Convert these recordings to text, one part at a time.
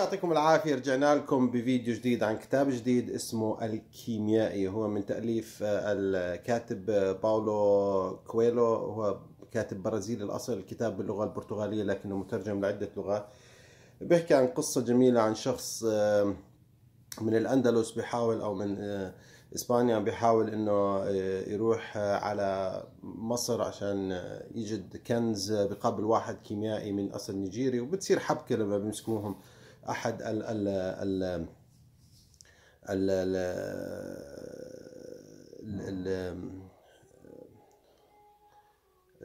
يعطيكم العافية رجعنا لكم بفيديو جديد عن كتاب جديد اسمه الكيميائي هو من تأليف آه، الكاتب آه، باولو كويلو هو كاتب برازيلي الأصل الكتاب باللغة البرتغالية لكنه مترجم لعدة لغات بيحكي عن قصة جميلة عن شخص آه، من الأندلس بيحاول أو من إسبانيا بيحاول إنه يروح على مصر عشان يجد كنز بقابل واحد كيميائي من أصل نيجيري وبتصير حبكة لما بيمسكوهم احد ال ال ال ال ال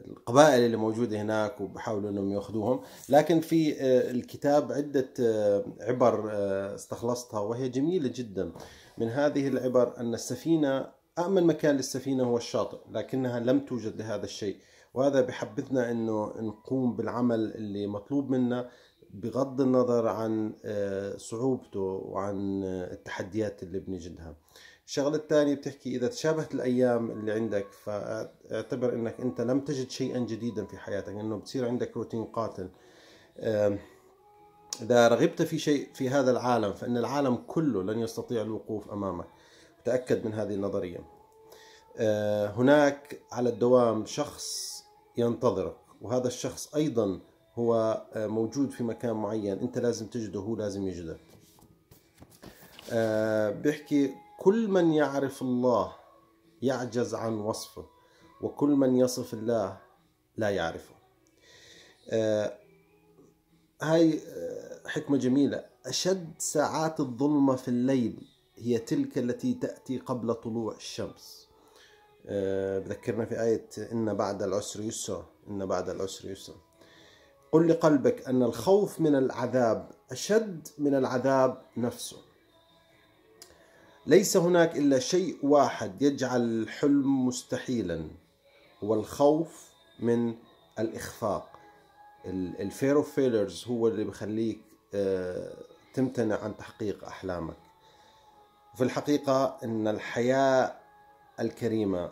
القبائل اللي موجودة هناك وبحاولوا انهم ياخذوهم لكن في آه، الكتاب عدة آه، عبر آه، استخلصتها وهي جميلة جدا من هذه العبر ان السفينة امن مكان للسفينة هو الشاطئ لكنها لم توجد لهذا الشيء وهذا بحبذنا انه نقوم بالعمل اللي مطلوب منا بغض النظر عن آه، صعوبته وعن آه، التحديات اللي بنجدها الشغلة الثانية بتحكي إذا تشابهت الأيام اللي عندك فاعتبر أنك أنت لم تجد شيئا جديدا في حياتك أنه بتصير عندك روتين قاتل إذا رغبت في شيء في هذا العالم فإن العالم كله لن يستطيع الوقوف أمامك تأكد من هذه النظرية آه، هناك على الدوام شخص ينتظرك وهذا الشخص أيضا هو آه، موجود في مكان معين انت لازم تجده هو لازم يجدك آه، بيحكي كل من يعرف الله يعجز عن وصفه وكل من يصف الله لا يعرفه آه، هاي حكمة جميلة أشد ساعات الظلمة في الليل هي تلك التي تأتي قبل طلوع الشمس بذكرنا في آية إن بعد العسر يسر إن بعد العسر يسر قل لقلبك أن الخوف من العذاب أشد من العذاب نفسه ليس هناك إلا شيء واحد يجعل الحلم مستحيلا هو الخوف من الإخفاق الفير اوف فيلرز هو اللي بخليك آه، تمتنع عن تحقيق أحلامك في الحقيقة أن الحياة الكريمة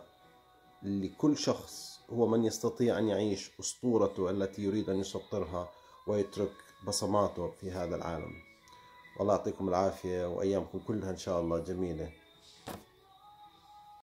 لكل شخص هو من يستطيع أن يعيش أسطورته التي يريد أن يسطرها ويترك بصماته في هذا العالم والله يعطيكم العافية وأيامكم كلها إن شاء الله جميلة